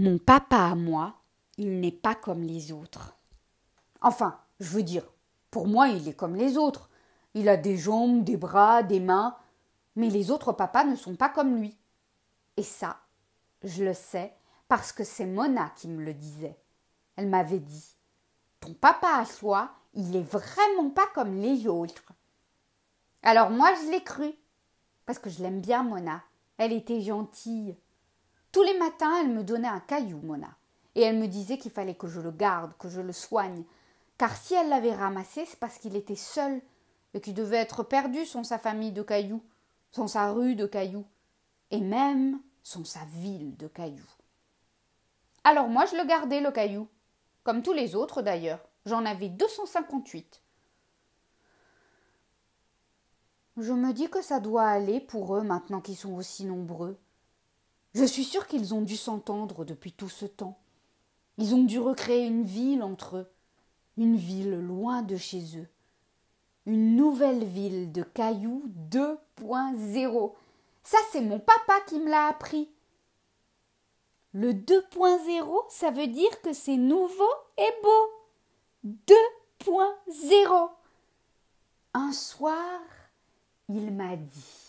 Mon papa à moi, il n'est pas comme les autres. Enfin, je veux dire, pour moi, il est comme les autres. Il a des jambes, des bras, des mains, mais les autres papas ne sont pas comme lui. Et ça, je le sais parce que c'est Mona qui me le disait. Elle m'avait dit Ton papa à soi, il n'est vraiment pas comme les autres. Alors moi, je l'ai cru, parce que je l'aime bien, Mona. Elle était gentille. Tous les matins, elle me donnait un caillou, Mona, et elle me disait qu'il fallait que je le garde, que je le soigne, car si elle l'avait ramassé, c'est parce qu'il était seul et qu'il devait être perdu sans sa famille de cailloux, sans sa rue de cailloux, et même sans sa ville de cailloux. Alors moi, je le gardais, le caillou, comme tous les autres d'ailleurs. J'en avais 258. Je me dis que ça doit aller pour eux maintenant qu'ils sont aussi nombreux. Je suis sûre qu'ils ont dû s'entendre depuis tout ce temps. Ils ont dû recréer une ville entre eux, une ville loin de chez eux, une nouvelle ville de cailloux 2.0. Ça, c'est mon papa qui me l'a appris. Le 2.0, ça veut dire que c'est nouveau et beau. 2.0. Un soir, il m'a dit.